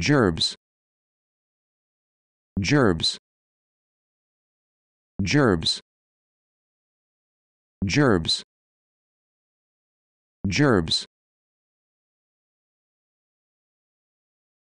gerbs gerbs gerbs gerbs gerbs